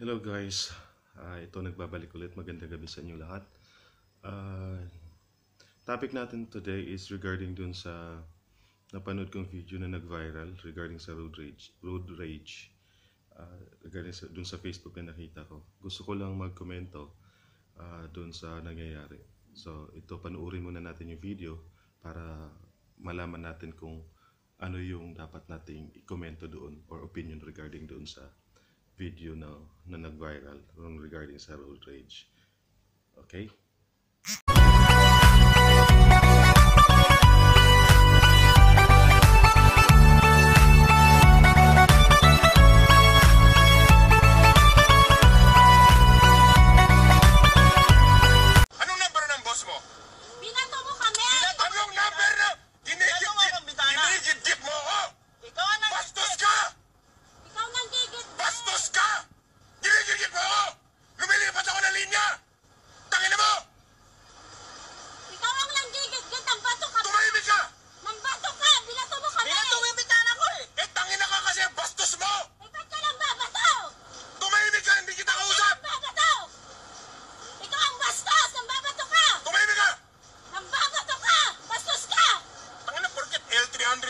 Hello guys, uh, ito nagbabalik ulit. Magandang gabi sa inyo lahat. Uh, topic natin today is regarding dun sa napanood kong video na nag-viral regarding sa road rage. Road rage. Uh, regarding sa, dun sa Facebook na nakita ko. Gusto ko lang magkomento uh, dun sa nangyayari. So ito panuorin muna natin yung video para malaman natin kung ano yung dapat nating i ikomento doon or opinion regarding doon sa video na, na nag-viral regarding sa road rage. Okay?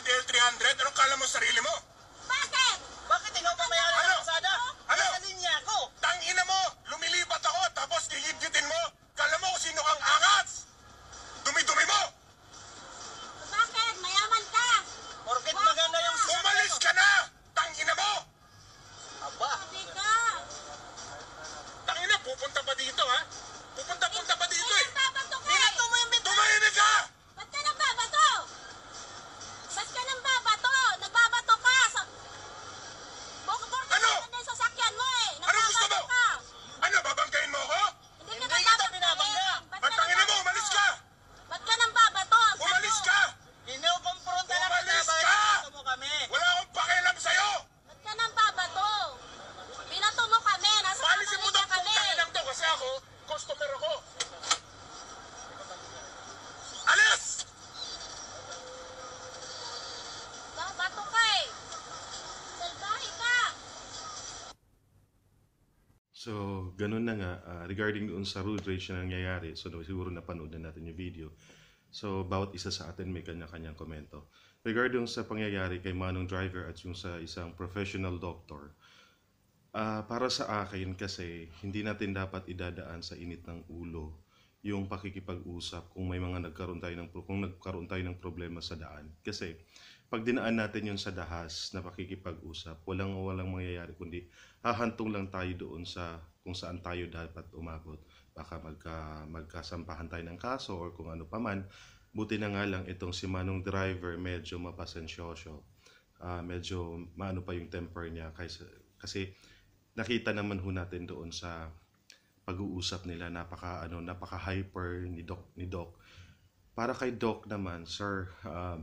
Del 300? Anong kala mo sarili mo? Bakit? Bakit ikaw pa may So, ganun na nga, uh, regarding doon sa road rage na nangyayari, so siguro napanood na natin yung video. So, bawat isa sa atin may kanya-kanyang komento. Regarding sa pangyayari kay Manong Driver at yung sa isang professional doctor, uh, para sa akin kasi, hindi natin dapat idadaan sa init ng ulo yung pakikipag-usap kung may mga nagkaroon tayo ng kung nagkaroon tayo ng problema sa daan kasi pag dinaan natin yun sa dahas na pakikipag-usap, walang walang mangyayari kundi hahantong lang tayo doon sa kung saan tayo dapat umabot. Baka magka, magkasampahan tayo ng kaso or kung ano paman. Buti na nga lang itong si Manong Driver medyo mapasensyoso. Uh, medyo maano pa yung temper niya kaysa, kasi nakita naman ho natin doon sa pag-uusap nila napaka ano napaka hyper ni Doc ni Doc. Para kay Doc naman, sir, uh,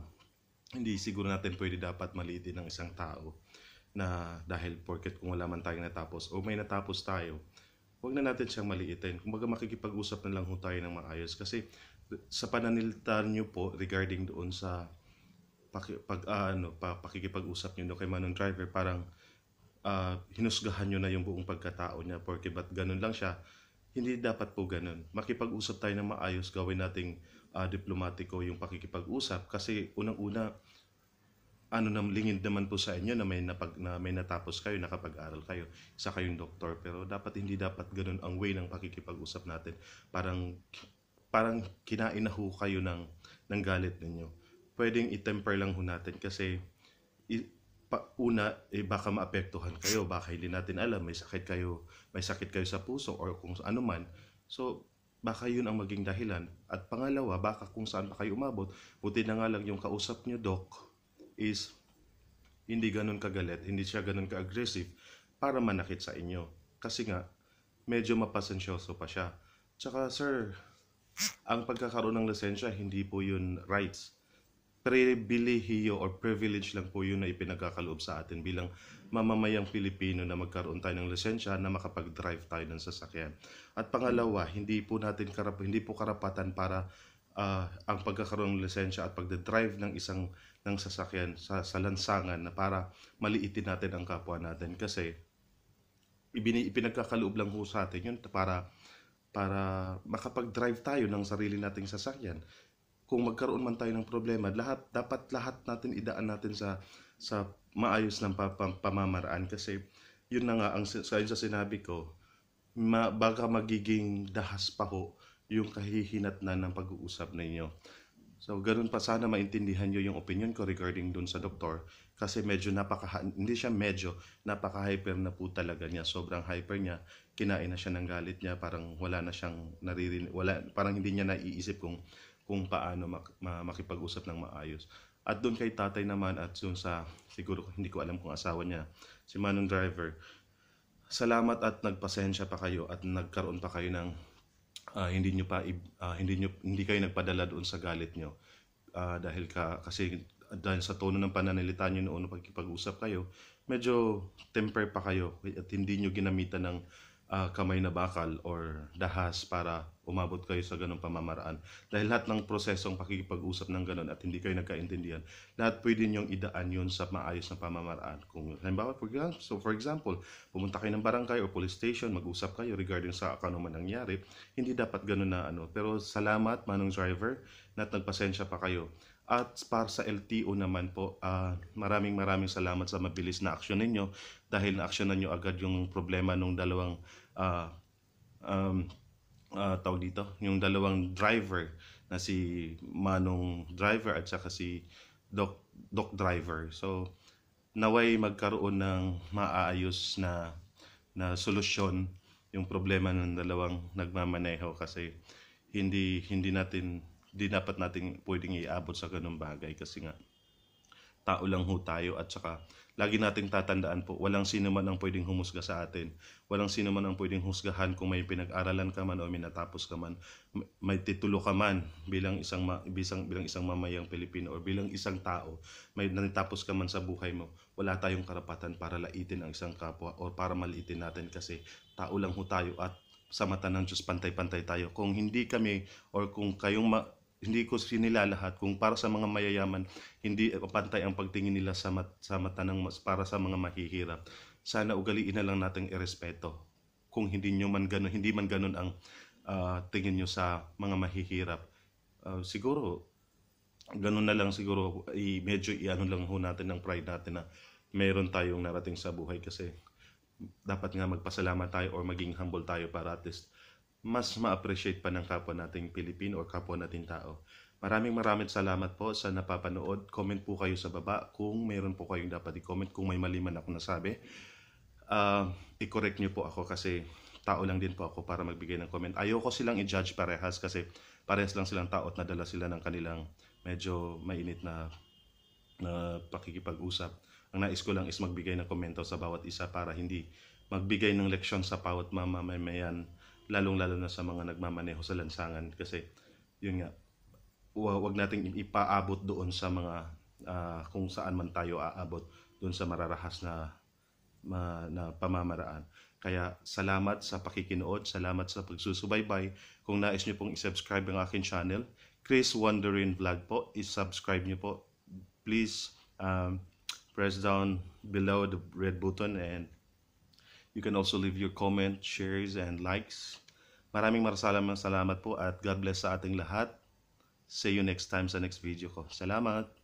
hindi siguro natin pwede dapat mali din ng isang tao na dahil porket kung wala man tayong natapos o may natapos tayo, huwag na natin siyang maliitin. Kumbaga makikipag-usap na lang ho tayo ng maayos kasi sa pananilita nyo po regarding doon sa pag, uh, ano, pa, pakikipag-usap nyo no, kay Manong Driver, parang uh, hinusgahan nyo na yung buong pagkatao niya porke ba't ganun lang siya, hindi dapat po ganun. Makipag-usap tayo ng maayos, gawin nating uh, diplomatiko yung pakikipag-usap kasi unang-una ano nam lingid naman po sa inyo na may napag na may natapos kayo, nakapag-aral kayo, isa kayong doktor pero dapat hindi dapat ganoon ang way ng pakikipag-usap natin. Parang parang kinain na ho kayo ng ng galit ninyo. Pwedeng i-temper lang ho natin kasi i, pa, una eh, baka maapektuhan kayo, baka hindi natin alam may sakit kayo, may sakit kayo sa puso or kung ano man. So Baka yun ang maging dahilan. At pangalawa, baka kung saan pa kayo umabot, buti na nga lang yung kausap nyo, Doc, is hindi ganun kagalit, hindi siya ganun ka-aggressive para manakit sa inyo. Kasi nga, medyo mapasensyoso pa siya. Tsaka, sir, ang pagkakaroon ng lisensya, hindi po yun rights pribilehiyo or privilege lang po yun na ipinagkakaloob sa atin bilang mamamayang Pilipino na magkaroon tayo ng lisensya na makapag-drive tayo ng sasakyan. At pangalawa, hindi po natin karap hindi po karapatan para uh, ang pagkakaroon ng lisensya at pagde-drive ng isang ng sasakyan sa, sa lansangan na para maliitin natin ang kapwa natin kasi ibini, ipinagkakaloob lang ho sa atin yun para para makapag-drive tayo ng sarili nating sasakyan kung magkaroon man tayo ng problema, lahat dapat lahat natin idaan natin sa sa maayos ng pamamaraan kasi yun na nga ang sa sa sinabi ko, ma, baka magiging dahas pa ho yung kahihinat na ng pag-uusap ninyo. So, ganun pa sana maintindihan nyo yung opinion ko regarding dun sa doktor kasi medyo napaka, hindi siya medyo, napaka-hyper na po talaga niya. Sobrang hyper niya, kinain na siya ng galit niya, parang wala na siyang naririnig, wala, parang hindi niya naiisip kung kung paano mak- makipag-usap ng maayos. At doon kay tatay naman at doon sa, siguro hindi ko alam kung asawa niya, si Manong Driver, salamat at nagpasensya pa kayo at nagkaroon pa kayo ng uh, hindi niyo pa uh, hindi niyo hindi kayo nagpadala doon sa galit niyo uh, dahil ka kasi dahil sa tono ng pananalita niyo noon pag pag-usap kayo, medyo temper pa kayo at hindi niyo ginamitan ng uh, kamay na bakal or dahas para umabot kayo sa ganong pamamaraan. Dahil lahat ng prosesong pakikipag-usap ng ganon at hindi kayo nagkaintindihan, lahat pwede niyong idaan yon sa maayos na pamamaraan. Kung halimbawa, for example, so for example, pumunta kayo ng barangay or police station, mag-usap kayo regarding sa ano man nangyari, hindi dapat ganon na ano. Pero salamat manong driver na nagpasensya pa kayo. At para sa LTO naman po, uh, maraming maraming salamat sa mabilis na aksyon ninyo dahil na-aksyonan nyo agad yung problema nung dalawang uh, um, uh, tawag dito, yung dalawang driver na si Manong driver at saka si Doc, Doc driver. So, naway magkaroon ng maayos na na solusyon yung problema ng dalawang nagmamaneho kasi hindi hindi natin hindi dapat natin pwedeng iabot sa ganung bagay kasi nga tao lang ho tayo at saka lagi nating tatandaan po, walang sino man ang pwedeng humusga sa atin. Walang sino man ang pwedeng husgahan kung may pinag-aralan ka man o may natapos ka man, may titulo ka man bilang isang ma, bilang, bilang isang mamayang Pilipino o bilang isang tao, may natapos ka man sa buhay mo. Wala tayong karapatan para laitin ang isang kapwa o para maliitin natin kasi tao lang ho tayo at sa mata ng Diyos pantay-pantay tayo. Kung hindi kami or kung kayong ma- hindi ko sinilalahat kung para sa mga mayayaman hindi pantay ang pagtingin nila sa, mat, sa mata ng para sa mga mahihirap sana ugaliin na lang nating irespeto kung hindi niyo man ganun hindi man ganun ang uh, tingin niyo sa mga mahihirap uh, siguro ganun na lang siguro i medyo iano lang ho natin ang pride natin na meron tayong narating sa buhay kasi dapat nga magpasalamat tayo or maging humble tayo para at least mas ma-appreciate pa ng kapwa nating Pilipino o kapwa nating tao. Maraming maraming salamat po sa napapanood. Comment po kayo sa baba kung mayroon po kayong dapat i-comment. Kung may mali man ako nasabi, uh, i-correct nyo po ako kasi tao lang din po ako para magbigay ng comment. Ayoko silang i-judge parehas kasi parehas lang silang tao at nadala sila ng kanilang medyo mainit na, na pakikipag-usap. Ang nais ko lang is magbigay ng komento sa bawat isa para hindi magbigay ng leksyon sa bawat mamamayan lalong-lalo na sa mga nagmamaneho sa lansangan kasi yun nga wag nating ipaabot doon sa mga uh, kung saan man tayo aabot doon sa mararahas na ma, na pamamaraan. Kaya salamat sa pakikinood, salamat sa pagsusubaybay. Kung nais niyo pong i-subscribe ang akin channel, Chris Wonderin Vlog po, i-subscribe niyo po. Please um, press down below the red button and You can also leave your comment, shares, and likes. Maraming maraming salamat po at God bless sa ating lahat. See you next time sa next video ko. Salamat!